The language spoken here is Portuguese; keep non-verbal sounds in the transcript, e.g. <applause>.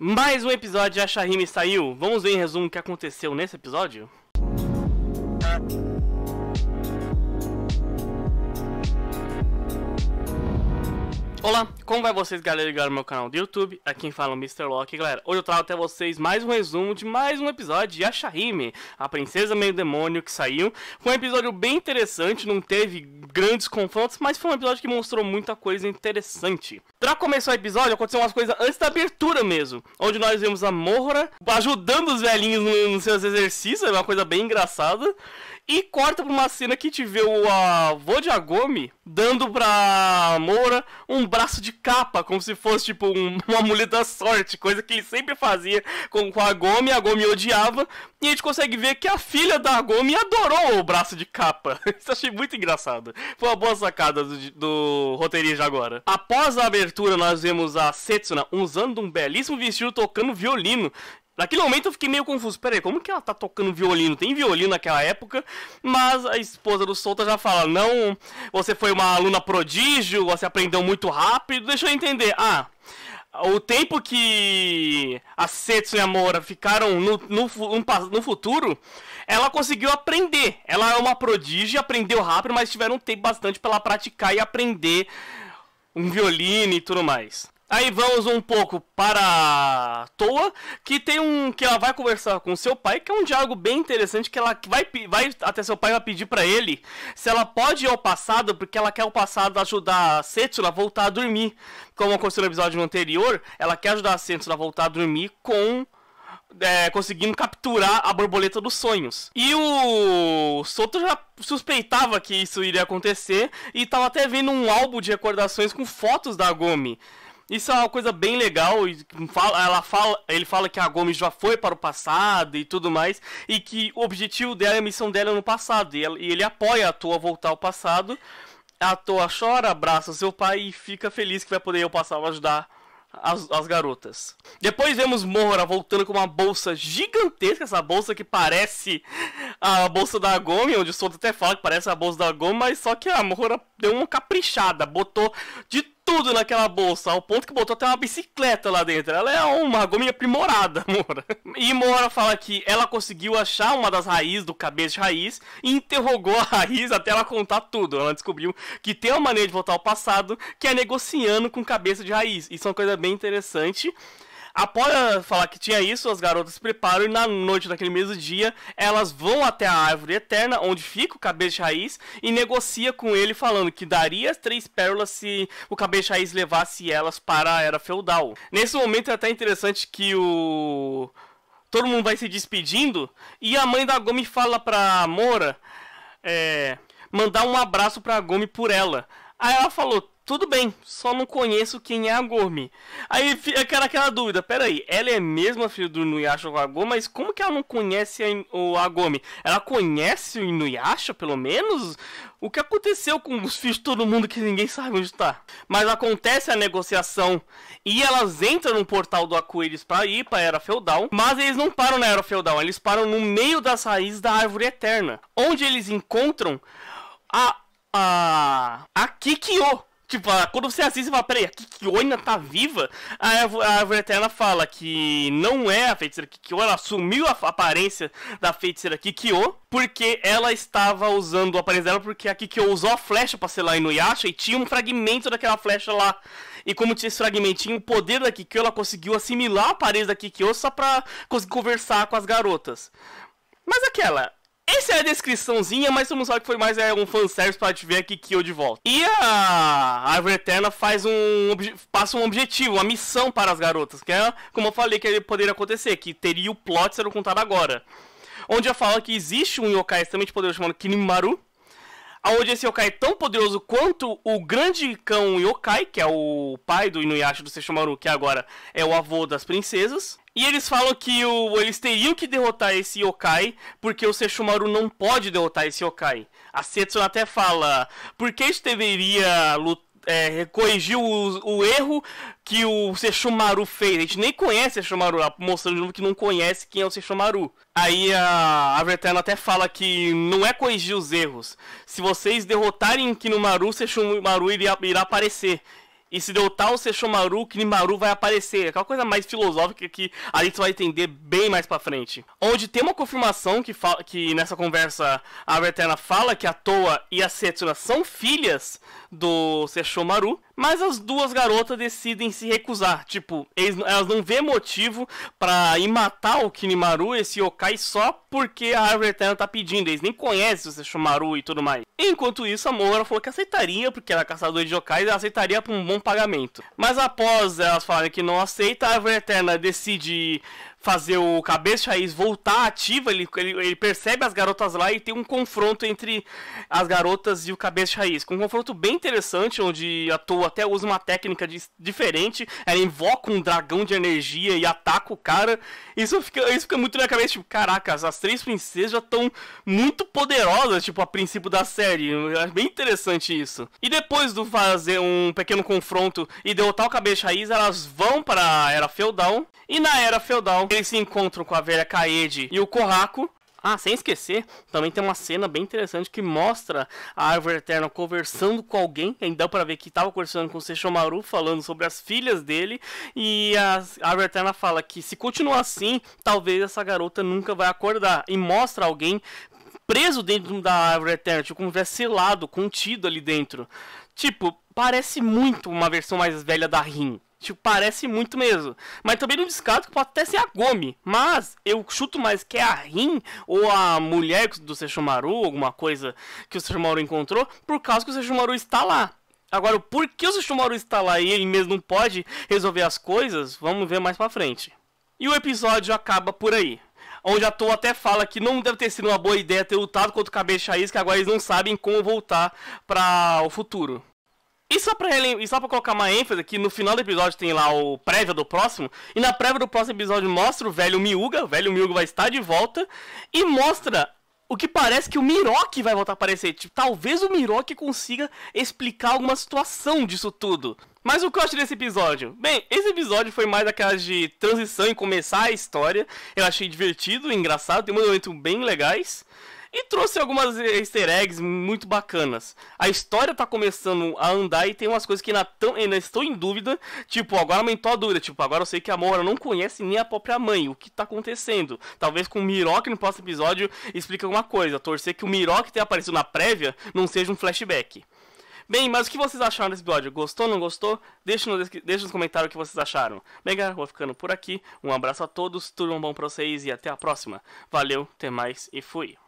Mais um episódio de Acharime saiu. Vamos ver em resumo o que aconteceu nesse episódio? Olá, como vai vocês galera ligaram no meu canal do YouTube? Aqui quem fala é o Mr. Loki, galera. Hoje eu trago até vocês mais um resumo de mais um episódio de Ashahime, a princesa meio demônio que saiu. Foi um episódio bem interessante, não teve grandes confrontos, mas foi um episódio que mostrou muita coisa interessante. Pra começar o episódio, aconteceu umas coisas antes da abertura mesmo, onde nós vemos a Morra ajudando os velhinhos nos seus exercícios, é uma coisa bem engraçada. E corta pra uma cena que te vê o avô de Agome dando pra Moura um braço de capa, como se fosse tipo um, <laughs> uma mulher da sorte, coisa que ele sempre fazia com, com a Agome, a Agome odiava. E a gente consegue ver que a filha da Agome adorou o braço de capa. <laughs> Isso achei muito engraçado. Foi uma boa sacada do, do roteirista agora. Após a abertura, nós vemos a Setsuna usando um belíssimo vestido tocando violino. Naquele momento eu fiquei meio confuso. Peraí, como que ela tá tocando violino? Tem violino naquela época, mas a esposa do Solta já fala: Não, você foi uma aluna prodígio, você aprendeu muito rápido. Deixa eu entender. Ah, o tempo que a Setsu e a Mora ficaram no, no, no, futuro, ela conseguiu aprender. Ela é uma prodígio, aprendeu rápido, mas tiveram um tempo bastante para ela praticar e aprender um violino e tudo mais. Aí vamos um pouco para Toa, que tem um que ela vai conversar com seu pai, que é um diálogo bem interessante que ela vai vai até seu pai vai pedir para ele se ela pode ir ao passado, porque ela quer o passado ajudar a a voltar a dormir. Como aconteceu no episódio anterior, ela quer ajudar a a voltar a dormir com é, conseguindo capturar a borboleta dos sonhos. E o Soto já suspeitava que isso iria acontecer e estava até vendo um álbum de recordações com fotos da Gomi. Isso é uma coisa bem legal. Ela fala, ele fala que a Gomes já foi para o passado e tudo mais. E que o objetivo dela é a missão dela é no passado. E, ele apoia a Toa voltar ao passado. A Toa chora, abraça seu pai e fica feliz que vai poder ir ao passado ajudar as, as, garotas. Depois vemos Mora voltando com uma bolsa gigantesca, essa bolsa que parece a bolsa da Gomi, onde o Soto até fala que parece a bolsa da Gomi, mas só que a Mora deu uma caprichada, botou de tudo naquela bolsa, ao ponto que botou até uma bicicleta lá dentro. Ela é uma gominha aprimorada, <laughs> mora E mora fala que ela conseguiu achar uma das raízes do cabeça de raiz e interrogou a raiz até ela contar tudo. Ela descobriu que tem uma maneira de voltar ao passado que é negociando com cabeça de raiz. Isso é uma coisa bem interessante. Após falar que tinha isso, as garotas se preparam e na noite daquele mesmo dia, elas vão até a árvore eterna, onde fica o cabeça de raiz, e negocia com ele falando que daria as três pérolas se o cabeça de raiz levasse elas para a era feudal. Nesse momento é até interessante que o todo mundo vai se despedindo e a mãe da Gomi fala pra Mora é, mandar um abraço pra Gomi por ela. Aí ela falou: tudo bem, só não conheço quem é a Gomi. Aí fica aquela dúvida, peraí, ela é mesmo a filha do Inuyasha ou a mas como que ela não conhece a, o Ela conhece o Inuyasha, pelo menos? O que aconteceu com os filhos de todo mundo que ninguém sabe onde está? Mas acontece a negociação e elas entram no portal do arco para ir para a Era Feudal, mas eles não param na Era Feudal, eles param no meio das raízes da Árvore Eterna, onde eles encontram a... a... a Kikyo, Tipo, ah, quando você assiste e fala, peraí, a Kikiona tá viva? Aí a, a Árvore Eterna fala que não é a feiticeira Kikyo, ela assumiu a aparência da feiticeira Kikyo, porque ela estava usando a aparência dela, porque a Kikyo usou a flecha pra selar Inuyasha e tinha um fragmento daquela flecha lá. E como tinha esse fragmentinho, o poder da Kikyo, ela conseguiu assimilar a aparência da Kikyo só pra conseguir conversar com as garotas. Mas aquela, é a descriçãozinha, mas vamos lá que foi mais é, um fanservice pra te ver aqui que eu de volta. E a Árvore Eterna faz um passa um objetivo, uma missão para as garotas, que é, como eu falei, que poderia acontecer, que teria o plot sendo contado agora. Onde ela fala que existe um yokai extremamente poderoso chamado Kinimaru, aonde esse yokai é tão poderoso quanto o grande cão yokai, que é o pai do Inuyasha do Sesshomaru, que agora é o avô das princesas. E eles falam que o, eles teriam que derrotar esse yokai, porque o Sesshomaru não pode derrotar esse yokai. A Setsuna até fala, por que a gente deveria é, corrigir É, o, o, erro que o Sesshomaru fez. A gente nem conhece o Sesshomaru, mostrando que não conhece quem é o Sesshomaru. Aí a, a Vertana até fala que não é corrigir os erros. Se vocês derrotarem Kinomaru, Sesshomaru irá, irá aparecer. E se deu tal Sechomaru, o Kinimaru vai aparecer. Aquela coisa mais filosófica que a gente vai entender bem mais pra frente. Onde tem uma confirmação que, fala, que nessa conversa a Verterna fala que a Toa e a Setsuna são filhas do Sechomaru, mas as duas garotas decidem se recusar. Tipo, eles, elas não vê motivo para ir matar o Kinimaru, esse yokai, só porque a Árvore Eterna tá pedindo. Eles nem conhecem o Sechomaru e tudo mais. Enquanto isso, a Moura falou que aceitaria, porque ela é caçadora de yokai, ela aceitaria por um bom pagamento. Mas após elas falarem que não aceita, a Árvore Eterna decide fazer o Cabeça Raiz voltar ativa, ele, ele, ele, percebe as garotas lá e tem um confronto entre as garotas e o Cabeça Raiz. Com um confronto bem interessante, onde a Toa até usa uma técnica de, diferente, ela invoca um dragão de energia e ataca o cara. Isso fica, isso fica muito na cabeça, tipo, caracas, as três princesas já estão muito poderosas, tipo, a princípio da série. É bem interessante isso. E depois de fazer um pequeno confronto e derrotar o Cabeça Raiz, elas vão para a Era Feudal. E na Era Feudal, eles se encontram com a Vera Kaede e o Corraco. Ah, sem esquecer, também tem uma cena bem interessante que mostra a Árvore Eterna conversando com alguém. Ainda dá pra ver que estava conversando com o Sesshomaru, falando sobre as filhas dele. E a Árvore Eterna fala que se continuar assim, talvez essa garota nunca vai acordar. E mostra alguém preso dentro da Árvore Eterna, tipo, como se tivesse selado, contido ali dentro. Tipo, parece muito uma versão mais velha da Rin. Tipo, parece muito mesmo. Mas também não descarto que pode até ser a Gomi. Mas eu chuto mais que é a Rin ou a mulher do Sesshomaru, alguma coisa que o Sesshomaru encontrou, por causa que o Sesshomaru está lá. Agora, por que o Sesshomaru está lá e ele mesmo não pode resolver as coisas, vamos ver mais pra frente. E o episódio acaba por aí onde a Toa até fala que não deve ter sido uma boa ideia ter lutado contra o Cabeça Raiz, que agora eles não sabem como voltar para o futuro. E só, pra ele, e só pra colocar uma ênfase, que no final do episódio tem lá o prévia do próximo, e na prévia do próximo episódio mostra o velho Miuga, o velho Miuga vai estar de volta, e mostra o que parece que o Miroque vai voltar a aparecer. Tipo, talvez o Miroque consiga explicar alguma situação disso tudo. Mas o que eu acho desse episódio? Bem, esse episódio foi mais aquela de transição e começar a história. Eu achei divertido, engraçado, tem um momentos bem legais e trouxe algumas easter eggs muito bacanas. A história tá começando a andar e tem umas coisas que ainda, tão, ainda estou em dúvida. Tipo, agora aumentou a dúvida. Tipo, agora eu sei que a Mora não conhece nem a própria mãe. O que tá acontecendo? Talvez com o Mirok no próximo episódio explique alguma coisa. Torcer que o Mirok tenha aparecido na prévia não seja um flashback. Bem, mas o que vocês acharam desse episódio? Gostou, não gostou? Deixe nos, nos comentários o que vocês acharam. Bem, galera, vou ficando por aqui. Um abraço a todos, tudo um bom pra vocês e até a próxima. Valeu, até mais e fui.